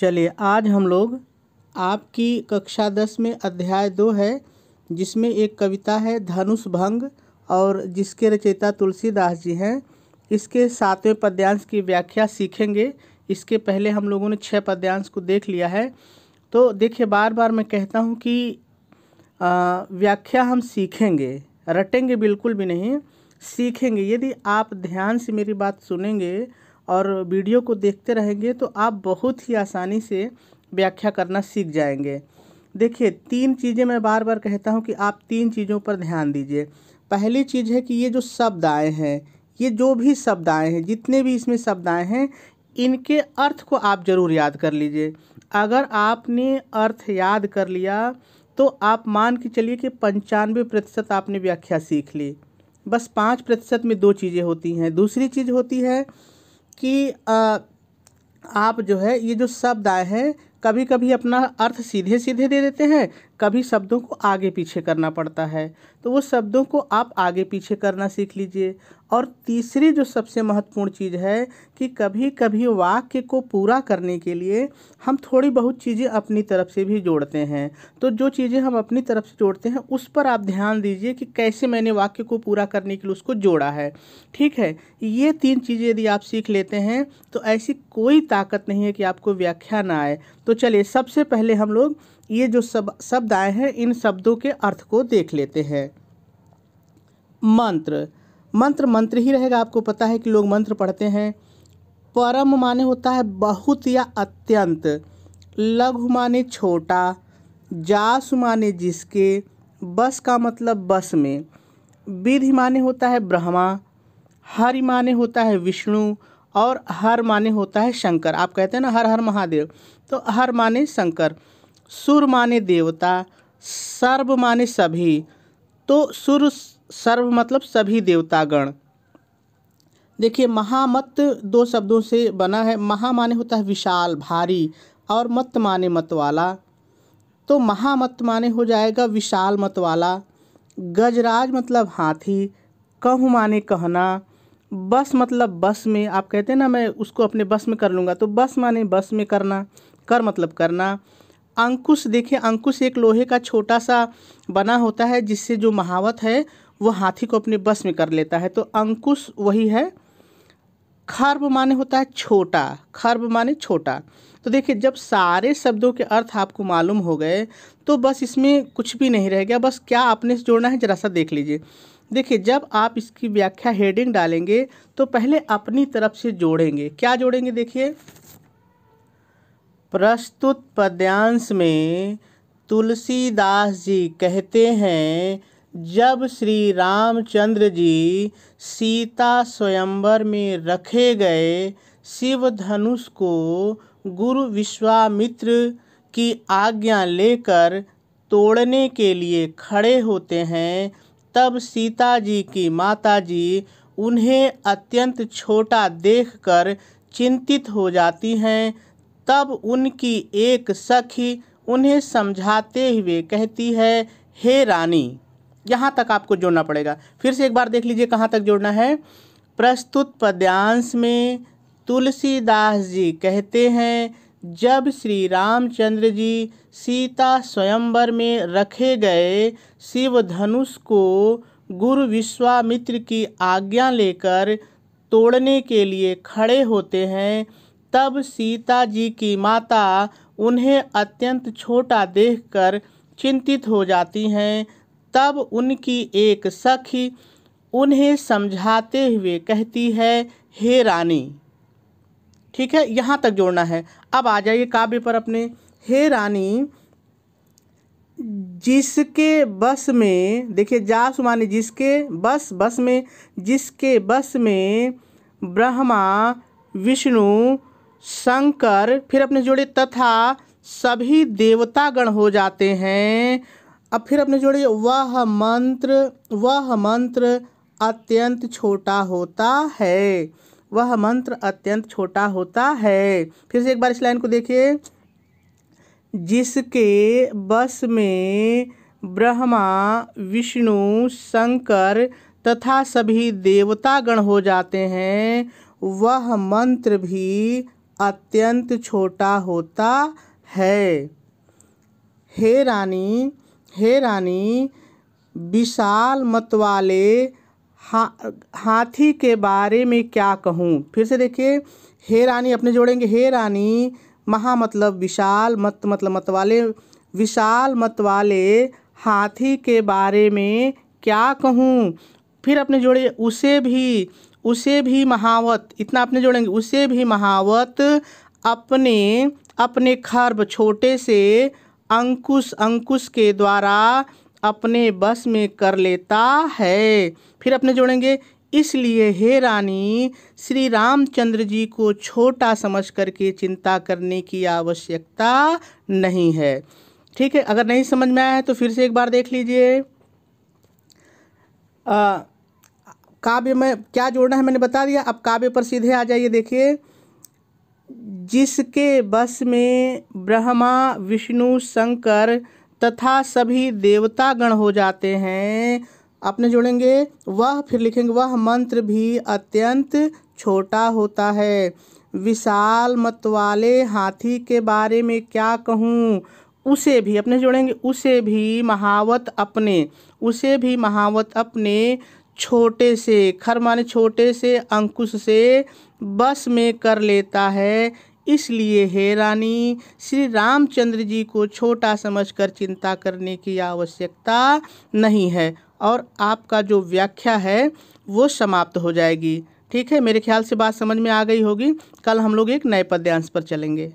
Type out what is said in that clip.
चलिए आज हम लोग आपकी कक्षा दस में अध्याय दो है जिसमें एक कविता है धनुष भंग और जिसके रचयिता तुलसीदास जी हैं इसके सातवें पद्यांश की व्याख्या सीखेंगे इसके पहले हम लोगों ने छः पद्यांश को देख लिया है तो देखिए बार बार मैं कहता हूँ कि आ, व्याख्या हम सीखेंगे रटेंगे बिल्कुल भी नहीं सीखेंगे यदि आप ध्यान से मेरी बात सुनेंगे और वीडियो को देखते रहेंगे तो आप बहुत ही आसानी से व्याख्या करना सीख जाएंगे देखिए तीन चीज़ें मैं बार बार कहता हूँ कि आप तीन चीज़ों पर ध्यान दीजिए पहली चीज़ है कि ये जो शब्द आए हैं ये जो भी शब्द आए हैं जितने भी इसमें शब्द आए हैं इनके अर्थ को आप ज़रूर याद कर लीजिए अगर आपने अर्थ याद कर लिया तो आप मान के चलिए कि पंचानवे प्रतिशत आपने व्याख्या सीख ली बस पाँच प्रतिशत में दो चीज़ें होती हैं दूसरी चीज़ होती है कि आ, आप जो है ये जो शब्द आए हैं कभी कभी अपना अर्थ सीधे सीधे दे देते हैं कभी शब्दों को आगे पीछे करना पड़ता है तो वो शब्दों को आप आगे पीछे करना सीख लीजिए और तीसरी जो सबसे महत्वपूर्ण चीज़ है कि कभी कभी वाक्य को पूरा करने के लिए हम थोड़ी बहुत चीज़ें अपनी तरफ से भी जोड़ते हैं तो जो चीज़ें हम अपनी तरफ से जोड़ते हैं उस पर आप ध्यान दीजिए कि कैसे मैंने वाक्य को पूरा करने के लिए उसको जोड़ा है ठीक है ये तीन चीज़ें यदि आप सीख लेते हैं तो ऐसी कोई ताकत नहीं है कि आपको व्याख्या ना आए तो चलिए सबसे पहले हम लोग ये जो सब शब्द आए हैं इन शब्दों के अर्थ को देख लेते हैं मंत्र मंत्र मंत्र ही रहेगा आपको पता है कि लोग मंत्र पढ़ते हैं परम माने होता है बहुत या अत्यंत लघु माने छोटा जास माने जिसके बस का मतलब बस में विधि माने होता है ब्रह्मा हरि माने होता है विष्णु और हर माने होता है शंकर आप कहते हैं ना हर हर महादेव तो हर माने शंकर सुर माने देवता सर्व माने सभी तो सुर सर्व मतलब सभी देवतागण देखिए महामत दो शब्दों से बना है महा माने होता है विशाल भारी और मत माने मत वाला तो महामत माने हो जाएगा विशाल मत वाला गजराज मतलब हाथी कहु माने कहना बस मतलब बस में आप कहते हैं ना मैं उसको अपने बस में कर लूँगा तो बस माने बस में करना कर मतलब करना अंकुश देखिए अंकुश एक लोहे का छोटा सा बना होता है जिससे जो महावत है वो हाथी को अपने बस में कर लेता है तो अंकुश वही है खर्ब माने होता है छोटा खर्ब माने छोटा तो देखिए जब सारे शब्दों के अर्थ आपको मालूम हो गए तो बस इसमें कुछ भी नहीं रह गया बस क्या आपने से जोड़ना है ज़रा सा देख लीजिए देखिए जब आप इसकी व्याख्या हेडिंग डालेंगे तो पहले अपनी तरफ से जोड़ेंगे क्या जोड़ेंगे देखिए प्रस्तुत पद्यांश में तुलसीदास जी कहते हैं जब श्री रामचंद्र जी सीता स्वयंवर में रखे गए शिव धनुष को गुरु विश्वामित्र की आज्ञा लेकर तोड़ने के लिए खड़े होते हैं तब सीता जी की माता जी उन्हें अत्यंत छोटा देखकर चिंतित हो जाती हैं तब उनकी एक सखी उन्हें समझाते हुए कहती है हे रानी यहाँ तक आपको जोड़ना पड़ेगा फिर से एक बार देख लीजिए कहाँ तक जोड़ना है प्रस्तुत पद्यांश में तुलसीदास जी कहते हैं जब श्री रामचंद्र जी सीता स्वयंवर में रखे गए शिव धनुष को गुरु विश्वामित्र की आज्ञा लेकर तोड़ने के लिए खड़े होते हैं तब सीता जी की माता उन्हें अत्यंत छोटा देखकर चिंतित हो जाती हैं तब उनकी एक सखी उन्हें समझाते हुए कहती है हे रानी ठीक है यहाँ तक जोड़ना है अब आ जाइए काव्य पर अपने हे रानी जिसके बस में देखिए जासुमानी जिसके बस बस में जिसके बस में ब्रह्मा विष्णु शंकर फिर अपने जोड़े तथा सभी देवतागण हो जाते हैं अब फिर अपने जोड़े वह मंत्र वह मंत्र अत्यंत छोटा होता है वह मंत्र अत्यंत छोटा होता है फिर से एक बार इस लाइन को देखिए जिसके बस में ब्रह्मा विष्णु शंकर तथा सभी देवतागण हो जाते हैं वह मंत्र भी अत्यंत छोटा होता है हे रानी हे रानी विशाल मत वाले हा, हाथी के बारे में क्या कहूँ फिर से देखिए हे रानी अपने जोड़ेंगे हे रानी महा मतलब विशाल मत मतलब मत वाले विशाल मत वाले हाथी के बारे में क्या कहूँ फिर अपने जोड़े उसे भी उसे भी महावत इतना अपने जोड़ेंगे उसे भी महावत अपने अपने खर्ब छोटे से अंकुश अंकुश के द्वारा अपने बस में कर लेता है फिर अपने जोड़ेंगे इसलिए हे रानी श्री रामचंद्र जी को छोटा समझ करके चिंता करने की आवश्यकता नहीं है ठीक है अगर नहीं समझ में आया है तो फिर से एक बार देख लीजिए काव्य में क्या जोड़ना है मैंने बता दिया अब काव्य पर सीधे आ जाइए देखिए जिसके बस में ब्रह्मा विष्णु शंकर तथा सभी देवता गण हो जाते हैं अपने जोड़ेंगे वह फिर लिखेंगे वह मंत्र भी अत्यंत छोटा होता है विशाल मत वाले हाथी के बारे में क्या कहूँ उसे भी अपने जोड़ेंगे उसे भी महावत अपने उसे भी महावत अपने छोटे से खर माने छोटे से अंकुश से बस में कर लेता है इसलिए हे रानी श्री रामचंद्र जी को छोटा समझकर चिंता करने की आवश्यकता नहीं है और आपका जो व्याख्या है वो समाप्त हो जाएगी ठीक है मेरे ख्याल से बात समझ में आ गई होगी कल हम लोग एक नए पद्यांश पर चलेंगे